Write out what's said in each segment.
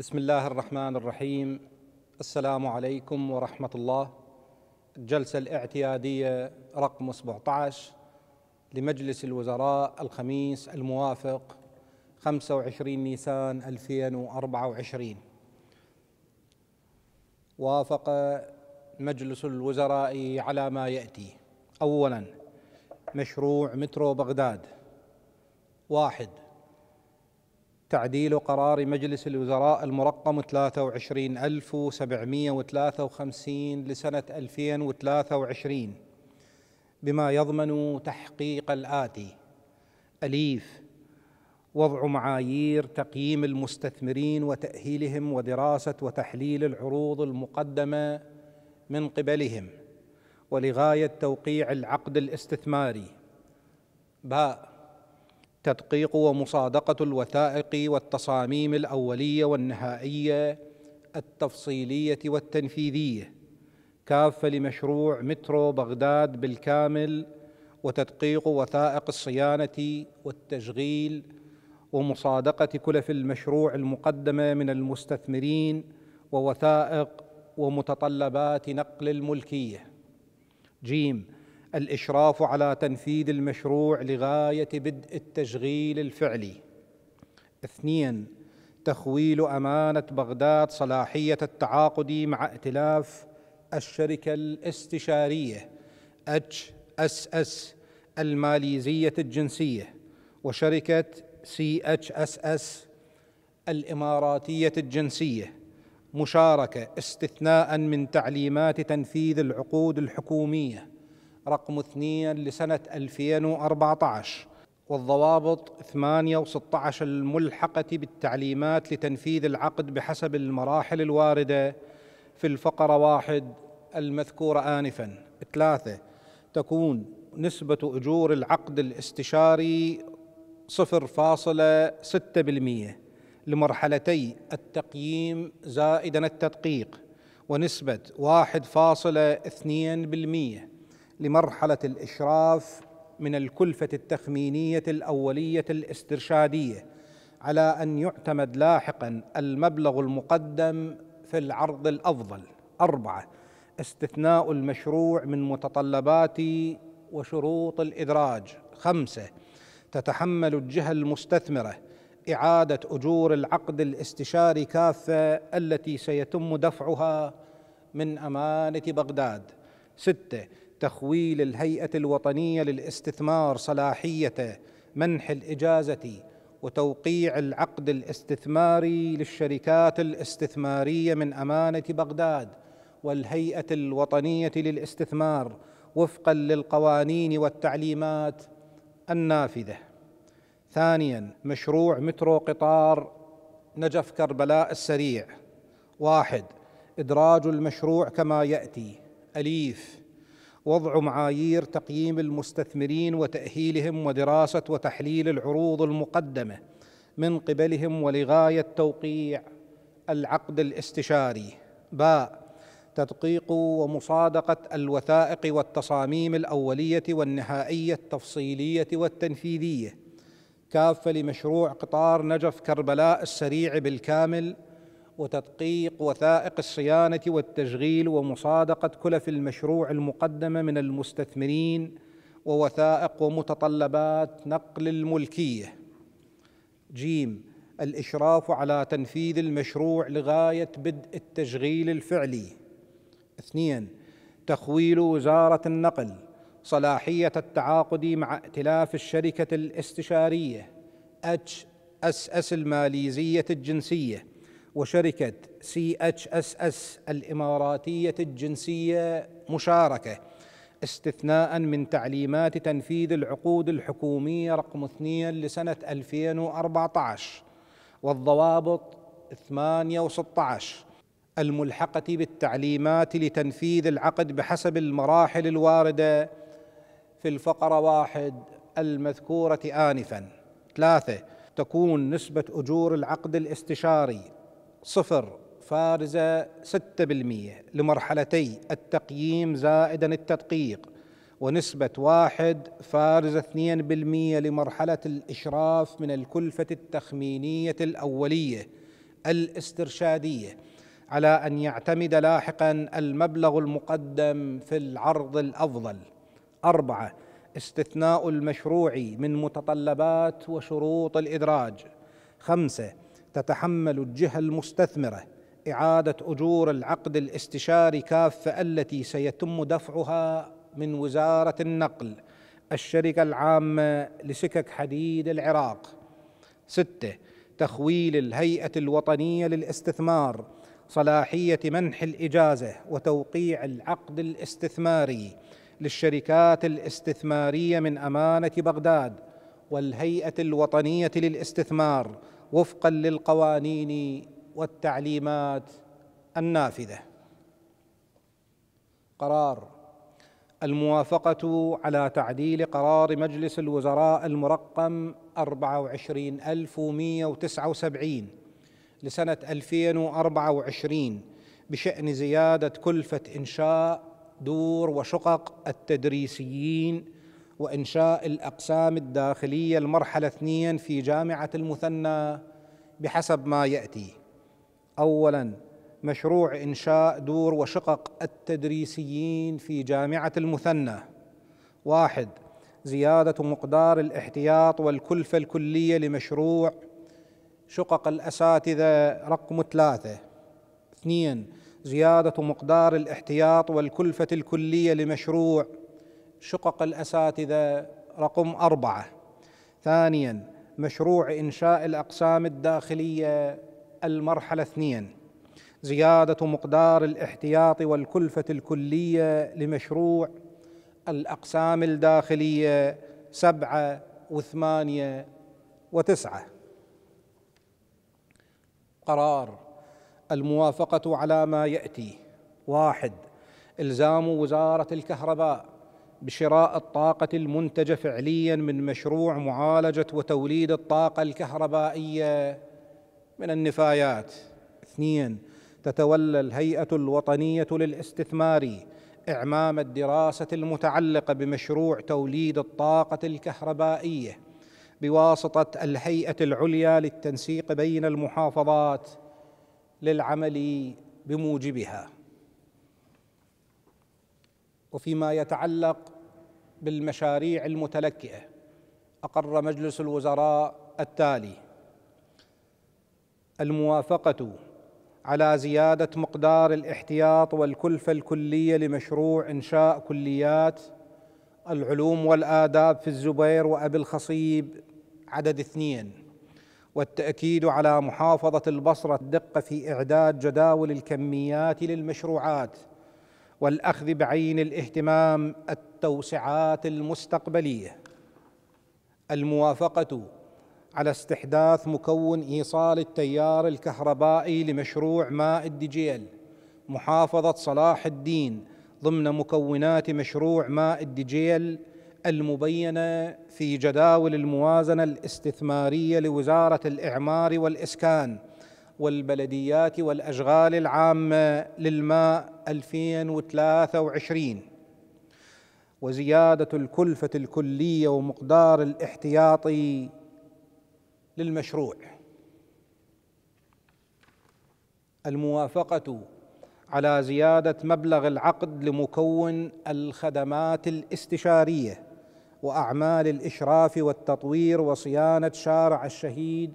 بسم الله الرحمن الرحيم السلام عليكم ورحمة الله الجلسة الاعتيادية رقم 17 لمجلس الوزراء الخميس الموافق 25 نيسان 2024 وافق مجلس الوزراء على ما يأتي أولا مشروع مترو بغداد واحد تعديل قرار مجلس الوزراء المرقم 23753 لسنة 2023 بما يضمن تحقيق الآتي أليف وضع معايير تقييم المستثمرين وتأهيلهم ودراسة وتحليل العروض المقدمة من قبلهم ولغاية توقيع العقد الاستثماري باء تدقيق ومصادقه الوثائق والتصاميم الاوليه والنهائيه التفصيليه والتنفيذيه كافه لمشروع مترو بغداد بالكامل وتدقيق وثائق الصيانه والتشغيل ومصادقه كلف المشروع المقدمه من المستثمرين ووثائق ومتطلبات نقل الملكيه جيم الاشراف على تنفيذ المشروع لغايه بدء التشغيل الفعلي اثنين تخويل امانه بغداد صلاحيه التعاقد مع ائتلاف الشركه الاستشاريه اتش اس اس الماليزيه الجنسيه وشركه سي اتش اس اس الاماراتيه الجنسيه مشاركه استثناء من تعليمات تنفيذ العقود الحكوميه رقم 2 لسنة 2014 والضوابط 8 و16 الملحقة بالتعليمات لتنفيذ العقد بحسب المراحل الواردة في الفقرة واحد المذكورة آنفا ثلاثة تكون نسبة أجور العقد الاستشاري 0.6% لمرحلتي التقييم زائدا التدقيق ونسبة 1.2% لمرحله الاشراف من الكلفه التخمينيه الاوليه الاسترشاديه على ان يعتمد لاحقا المبلغ المقدم في العرض الافضل اربعه استثناء المشروع من متطلبات وشروط الادراج خمسه تتحمل الجهه المستثمره اعاده اجور العقد الاستشاري كافه التي سيتم دفعها من امانه بغداد سته تخويل الهيئه الوطنيه للاستثمار صلاحيته منح الاجازه وتوقيع العقد الاستثماري للشركات الاستثماريه من امانه بغداد والهيئه الوطنيه للاستثمار وفقا للقوانين والتعليمات النافذه ثانيا مشروع مترو قطار نجف كربلاء السريع واحد ادراج المشروع كما ياتي اليف وضع معايير تقييم المستثمرين وتأهيلهم ودراسة وتحليل العروض المقدمة من قبلهم ولغاية توقيع العقد الاستشاري باء تدقيق ومصادقة الوثائق والتصاميم الأولية والنهائية التفصيلية والتنفيذية كافة لمشروع قطار نجف كربلاء السريع بالكامل وتدقيق وثائق الصيانه والتشغيل ومصادقه كلف المشروع المقدمه من المستثمرين ووثائق ومتطلبات نقل الملكيه جيم الاشراف على تنفيذ المشروع لغايه بدء التشغيل الفعلي اثنين تخويل وزاره النقل صلاحيه التعاقد مع ائتلاف الشركه الاستشاريه اتش اس اس الماليزيه الجنسيه وشركة سي اتش اس اس الإماراتية الجنسية مشاركة استثناء من تعليمات تنفيذ العقود الحكومية رقم 2 لسنة 2014 والضوابط 8 و16 الملحقة بالتعليمات لتنفيذ العقد بحسب المراحل الواردة في الفقرة واحد المذكورة آنفا ثلاثة تكون نسبة أجور العقد الاستشاري صفر فارزة 6% لمرحلتي التقييم زائدا التدقيق ونسبة واحد فارزة 2% لمرحلة الإشراف من الكلفة التخمينية الأولية الاسترشادية على أن يعتمد لاحقا المبلغ المقدم في العرض الأفضل أربعة استثناء المشروع من متطلبات وشروط الإدراج خمسة تتحمل الجهه المستثمره اعاده اجور العقد الاستشاري كافه التي سيتم دفعها من وزاره النقل الشركه العامه لسكك حديد العراق سته تخويل الهيئه الوطنيه للاستثمار صلاحيه منح الاجازه وتوقيع العقد الاستثماري للشركات الاستثماريه من امانه بغداد والهيئه الوطنيه للاستثمار وفقا للقوانين والتعليمات النافذه قرار الموافقة على تعديل قرار مجلس الوزراء المرقم 24179 لسنة 2024 بشأن زيادة كلفة إنشاء دور وشقق التدريسيين وإنشاء الأقسام الداخلية المرحلة اثنين في جامعة المثنى بحسب ما يأتي أولاً مشروع إنشاء دور وشقق التدريسيين في جامعة المثنى واحد زيادة مقدار الاحتياط والكلفة الكلية لمشروع شقق الأساتذة رقم ثلاثة اثنين زيادة مقدار الاحتياط والكلفة الكلية لمشروع شقق الاساتذه رقم اربعه ثانيا مشروع انشاء الاقسام الداخليه المرحله اثنين زياده مقدار الاحتياط والكلفه الكليه لمشروع الاقسام الداخليه سبعه وثمانيه وتسعه قرار الموافقه على ما ياتي واحد الزام وزاره الكهرباء بشراء الطاقة المنتجة فعليا من مشروع معالجة وتوليد الطاقة الكهربائية من النفايات. اثنين تتولى الهيئة الوطنية للاستثمار إعمام الدراسة المتعلقة بمشروع توليد الطاقة الكهربائية بواسطة الهيئة العليا للتنسيق بين المحافظات للعمل بموجبها. وفيما يتعلق بالمشاريع المتلكئه اقر مجلس الوزراء التالي الموافقه على زياده مقدار الاحتياط والكلفه الكليه لمشروع انشاء كليات العلوم والاداب في الزبير وابي الخصيب عدد اثنين والتاكيد على محافظه البصره الدقه في اعداد جداول الكميات للمشروعات والاخذ بعين الاهتمام التوسعات المستقبليه الموافقه على استحداث مكون ايصال التيار الكهربائي لمشروع ماء الدجيل محافظه صلاح الدين ضمن مكونات مشروع ماء الدجيل المبينه في جداول الموازنه الاستثماريه لوزاره الاعمار والاسكان والبلديات والأشغال العامة للماء 2023 وزيادة الكلفة الكلية ومقدار الاحتياطي للمشروع الموافقة على زيادة مبلغ العقد لمكون الخدمات الاستشارية وأعمال الإشراف والتطوير وصيانة شارع الشهيد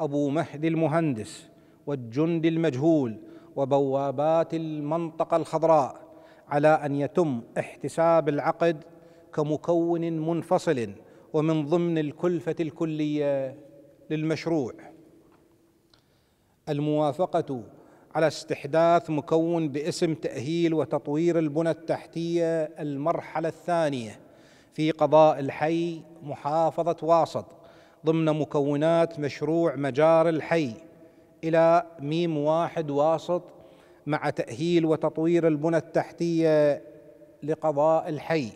أبو مهدي المهندس والجندي المجهول وبوابات المنطقة الخضراء على أن يتم احتساب العقد كمكون منفصل ومن ضمن الكلفة الكلية للمشروع الموافقة على استحداث مكون باسم تأهيل وتطوير البنى التحتية المرحلة الثانية في قضاء الحي محافظة واسط ضمن مكونات مشروع مجار الحي إلى ميم واحد واسط مع تأهيل وتطوير البنى التحتية لقضاء الحي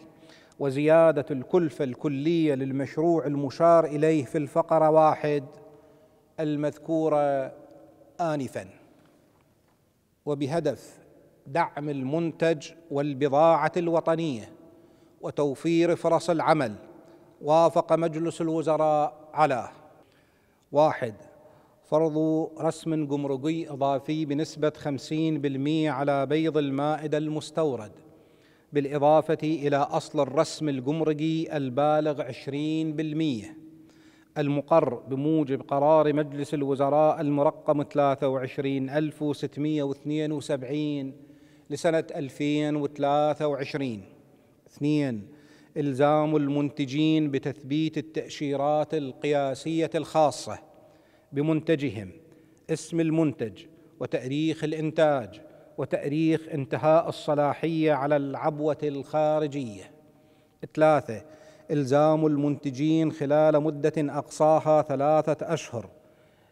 وزيادة الكلفة الكلية للمشروع المشار إليه في الفقرة واحد المذكورة آنفا وبهدف دعم المنتج والبضاعة الوطنية وتوفير فرص العمل وافق مجلس الوزراء على واحد فرض رسم جمركي إضافي بنسبة 50% على بيض المائدة المستورد بالإضافة إلى أصل الرسم الجمركي البالغ 20% المقر بموجب قرار مجلس الوزراء المرقم 23672 لسنة 2023 اثنين الزام المنتجين بتثبيت التاشيرات القياسيه الخاصه بمنتجهم اسم المنتج وتاريخ الانتاج وتاريخ انتهاء الصلاحيه على العبوه الخارجيه ثلاثه الزام المنتجين خلال مده اقصاها ثلاثه اشهر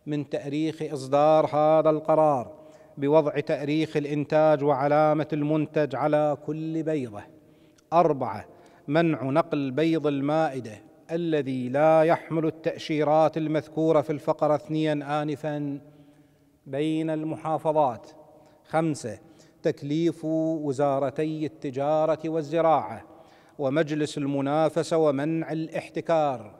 من تاريخ اصدار هذا القرار بوضع تاريخ الانتاج وعلامه المنتج على كل بيضه اربعه منع نقل بيض المائده الذي لا يحمل التاشيرات المذكوره في الفقره اثنيا انفا بين المحافظات خمسه تكليف وزارتي التجاره والزراعه ومجلس المنافسه ومنع الاحتكار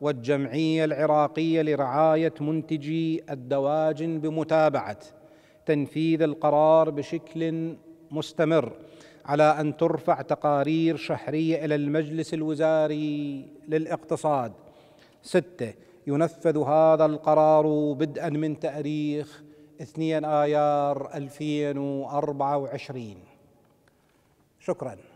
والجمعيه العراقيه لرعايه منتجي الدواجن بمتابعه تنفيذ القرار بشكل مستمر على ان ترفع تقارير شهريه الى المجلس الوزاري للاقتصاد سته ينفذ هذا القرار بدءا من تاريخ 2 ايار 2024 شكرا